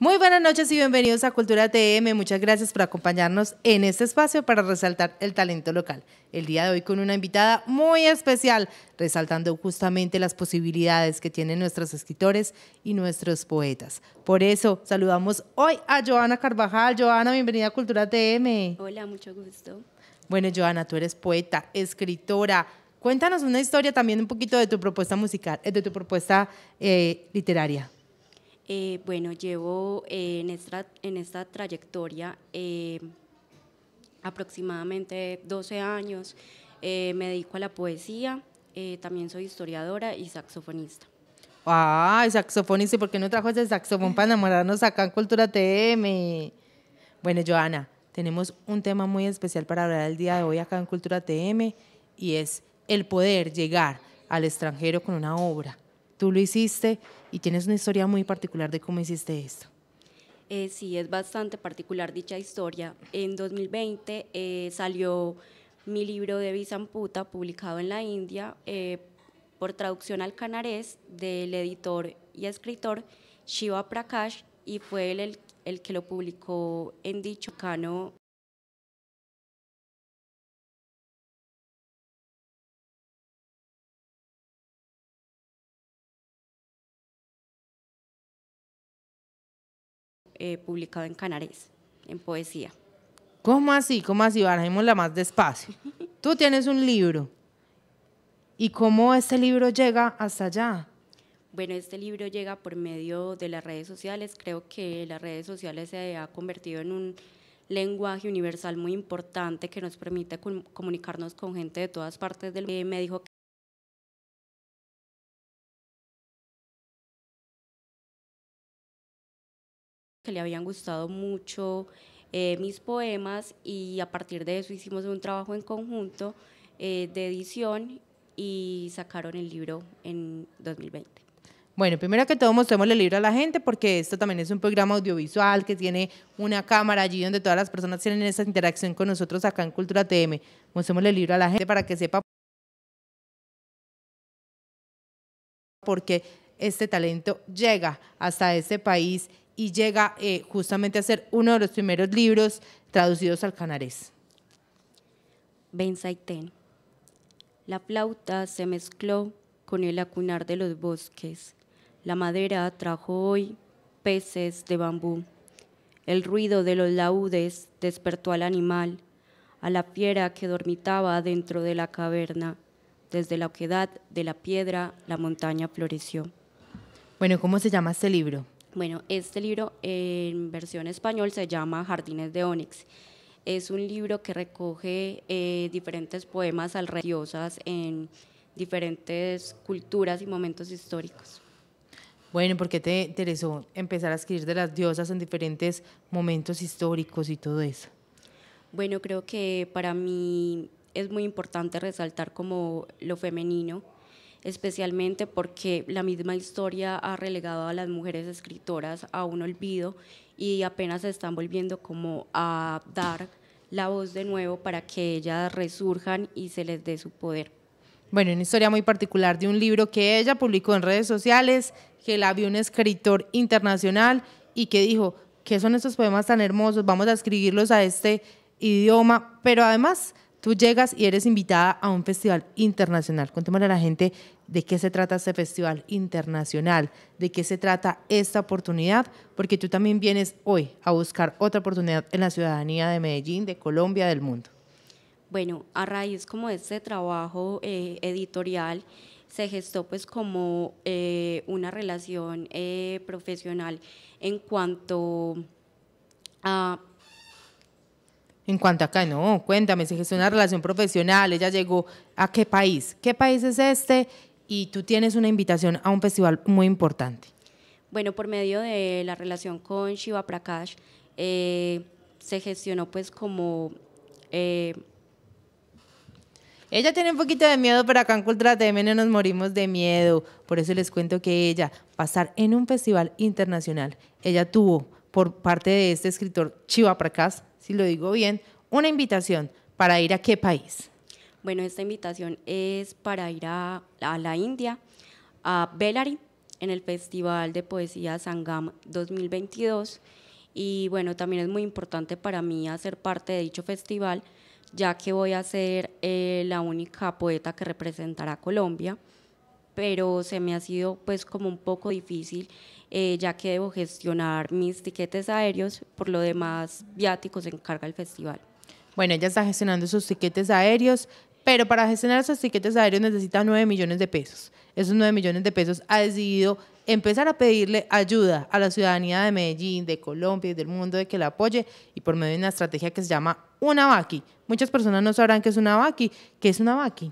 Muy buenas noches y bienvenidos a Cultura TM. Muchas gracias por acompañarnos en este espacio para resaltar el talento local. El día de hoy con una invitada muy especial, resaltando justamente las posibilidades que tienen nuestros escritores y nuestros poetas. Por eso saludamos hoy a Joana Carvajal. Joana, bienvenida a Cultura TM. Hola, mucho gusto. Bueno, Joana, tú eres poeta, escritora. Cuéntanos una historia también un poquito de tu propuesta musical, eh, de tu propuesta eh, literaria. Eh, bueno, llevo eh, en, esta, en esta trayectoria eh, aproximadamente 12 años. me dedico a la poesía, también soy historiadora y saxofonista. Ah, saxofonista, ¿y por qué no trajo ese saxofón para enamorarnos acá en Cultura TM? Bueno, Joana, tenemos un tema muy especial para hablar el día de hoy acá en Cultura TM y es el poder llegar al extranjero con una obra tú lo hiciste y tienes una historia muy particular de cómo hiciste esto. Eh, sí, es bastante particular dicha historia. En 2020 eh, salió mi libro de Visamputa, publicado en la India, eh, por traducción al canarés del editor y escritor Shiva Prakash, y fue él el, el que lo publicó en dicho cano Eh, publicado en Canarés, en poesía. ¿Cómo así? ¿Cómo así? la más despacio. Tú tienes un libro. ¿Y cómo este libro llega hasta allá? Bueno, este libro llega por medio de las redes sociales. Creo que las redes sociales se ha convertido en un lenguaje universal muy importante que nos permite comunicarnos con gente de todas partes del mundo. Eh, me dijo que le habían gustado mucho eh, mis poemas y a partir de eso hicimos un trabajo en conjunto eh, de edición y sacaron el libro en 2020. Bueno, primero que todo mostremos el libro a la gente porque esto también es un programa audiovisual que tiene una cámara allí donde todas las personas tienen esa interacción con nosotros acá en Cultura TM. Mostremos el libro a la gente para que sepa porque este talento llega hasta este país y llega eh, justamente a ser uno de los primeros libros traducidos al canarés. Ben La flauta se mezcló con el acunar de los bosques. La madera trajo hoy peces de bambú. El ruido de los laúdes despertó al animal, a la fiera que dormitaba dentro de la caverna. Desde la oquedad de la piedra, la montaña floreció. Bueno, ¿cómo se llama este libro? Bueno, este libro en versión español se llama Jardines de Ónix. Es un libro que recoge eh, diferentes poemas al diosas en diferentes culturas y momentos históricos. Bueno, ¿por qué te interesó empezar a escribir de las diosas en diferentes momentos históricos y todo eso? Bueno, creo que para mí es muy importante resaltar como lo femenino especialmente porque la misma historia ha relegado a las mujeres escritoras a un olvido y apenas se están volviendo como a dar la voz de nuevo para que ellas resurjan y se les dé su poder. Bueno, una historia muy particular de un libro que ella publicó en redes sociales, que la vio un escritor internacional y que dijo, ¿qué son estos poemas tan hermosos? Vamos a escribirlos a este idioma, pero además Tú llegas y eres invitada a un festival internacional. Contémosle a la gente de qué se trata este festival internacional, de qué se trata esta oportunidad, porque tú también vienes hoy a buscar otra oportunidad en la ciudadanía de Medellín, de Colombia, del mundo. Bueno, a raíz como de este trabajo eh, editorial, se gestó pues como eh, una relación eh, profesional en cuanto a en cuanto acá, no, cuéntame, si es una relación profesional, ella llegó a qué país, qué país es este, y tú tienes una invitación a un festival muy importante. Bueno, por medio de la relación con Shiva Prakash, eh, se gestionó pues como... Eh, ella tiene un poquito de miedo, pero acá en Cultura TM no nos morimos de miedo. Por eso les cuento que ella, pasar en un festival internacional, ella tuvo por parte de este escritor Chiva Prakash, si lo digo bien, una invitación para ir a qué país. Bueno, esta invitación es para ir a, la India, a Bellary, en el Festival de Poesía Sangam 2022. Y bueno, también es muy importante para mí hacer parte de dicho festival, ya que voy a ser eh, la única poeta que representará Colombia pero se me ha sido pues como un poco difícil, eh, ya que debo gestionar mis tiquetes aéreos, por lo demás viáticos se encarga el festival. Bueno, ella está gestionando sus tiquetes aéreos, pero para gestionar sus tiquetes aéreos necesita 9 millones de pesos. Esos 9 millones de pesos ha decidido empezar a pedirle ayuda a la ciudadanía de Medellín, de Colombia y del mundo de que la apoye y por medio de una estrategia que se llama una vaqui. Muchas personas no sabrán qué es una vaqui. ¿Qué es una vaqui?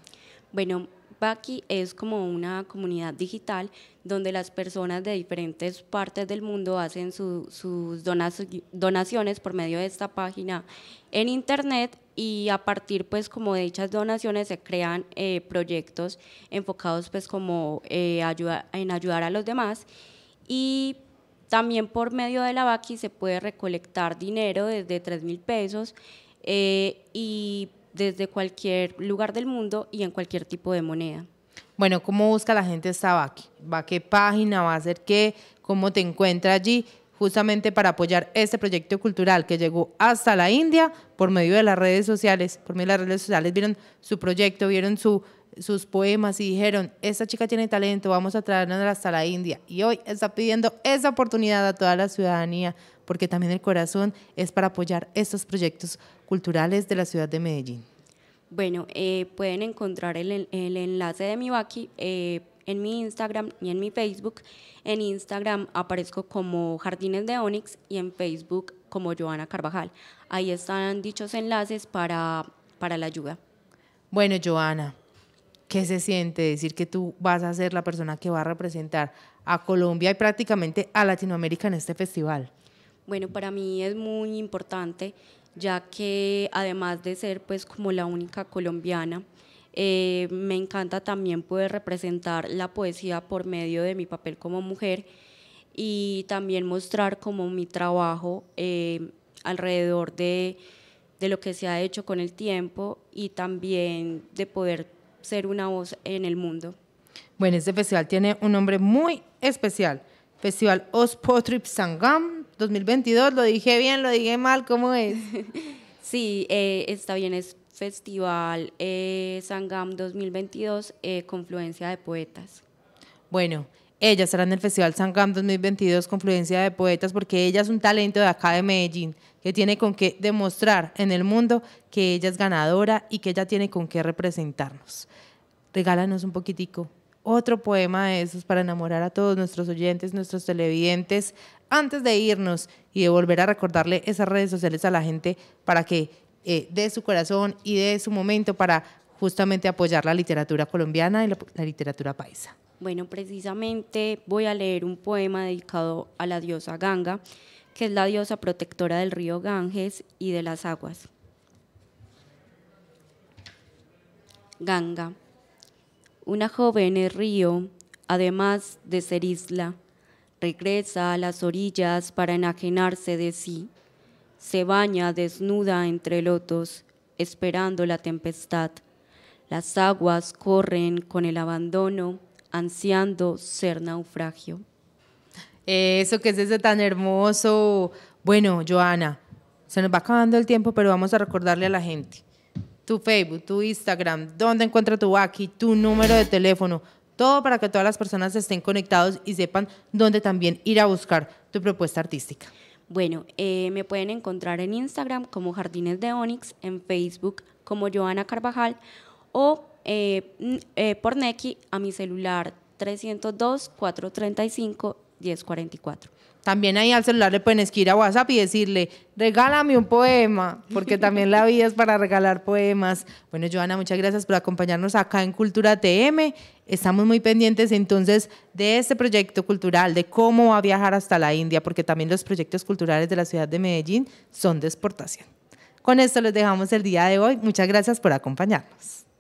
Bueno, Baki es como una comunidad digital donde las personas de diferentes partes del mundo hacen sus donaciones por medio de esta página en internet y a partir pues como de dichas donaciones se crean eh, proyectos enfocados pues como eh, en ayudar a los demás y también por medio de la BACI se puede recolectar dinero desde 3 mil pesos eh, y desde cualquier lugar del mundo y en cualquier tipo de moneda. Bueno, ¿cómo busca la gente esta Baque? ¿Va qué página? ¿Va a hacer qué? ¿Cómo te encuentra allí? Justamente para apoyar este proyecto cultural que llegó hasta la India por medio de las redes sociales. Por medio de las redes sociales vieron su proyecto, vieron su, sus poemas y dijeron, esta chica tiene talento, vamos a traerla hasta la India. Y hoy está pidiendo esa oportunidad a toda la ciudadanía, porque también el corazón es para apoyar estos proyectos culturales de la ciudad de Medellín. Bueno, eh, pueden encontrar el, enlace de mi Baki eh, en mi Instagram y en mi Facebook. En Instagram aparezco como Jardines de Onix y en Facebook como Joana Carvajal. Ahí están dichos enlaces para, para la ayuda. Bueno, Joana, ¿qué se siente decir que tú vas a ser la persona que va a representar a Colombia y prácticamente a Latinoamérica en este festival? Bueno, para mí es muy importante ya que además de ser pues como la única colombiana, eh, me encanta también poder representar la poesía por medio de mi papel como mujer y también mostrar como mi trabajo eh, alrededor de, de, lo que se ha hecho con el tiempo y también de poder ser una voz en el mundo. Bueno, este festival tiene un nombre muy especial, Festival Os Potrip Sangam 2022, lo dije bien, lo dije mal, ¿cómo es? Sí, eh, está bien, es Festival eh, Sangam 2022, eh, Confluencia de Poetas. Bueno, ella estará en el Festival Sangam 2022, Confluencia de Poetas, porque ella es un talento de acá de Medellín, que tiene con qué demostrar en el mundo que ella es ganadora y que ella tiene con qué representarnos. Regálanos un poquitico otro poema de esos para enamorar a todos nuestros oyentes, nuestros televidentes, antes de irnos y de volver a recordarle esas redes sociales a la gente para que eh, dé su corazón y dé su momento para justamente apoyar la literatura colombiana y la literatura paisa. Bueno, precisamente voy a leer un poema dedicado a la diosa Ganga, que es la diosa protectora del río Ganges y de las aguas. Ganga una joven río, además de ser isla, regresa a las orillas para enajenarse de sí. Se baña desnuda entre lotos, esperando la tempestad. Las aguas corren con el abandono, ansiando ser naufragio. Eh, eso que es ese tan hermoso. Bueno, Joana, se nos va acabando el tiempo, pero vamos a recordarle a la gente tu Facebook, tu Instagram, dónde encuentra tu Waki, tu número de teléfono, todo para que todas las personas estén conectados y sepan dónde también ir a buscar tu propuesta artística. Bueno, eh, me pueden encontrar en Instagram como Jardines de Onix, en Facebook como Joana Carvajal o eh, eh, por Neki a mi celular 302-435 1044. También ahí al celular le pueden escribir a WhatsApp y decirle, regálame un poema, porque también la vida es para regalar poemas. Bueno, Joana, muchas gracias por acompañarnos acá en Cultura TM. Estamos muy pendientes entonces de este proyecto cultural, de cómo va a viajar hasta la India, porque también los proyectos culturales de la ciudad de Medellín son de exportación. Con esto les dejamos el día de hoy. Muchas gracias por acompañarnos.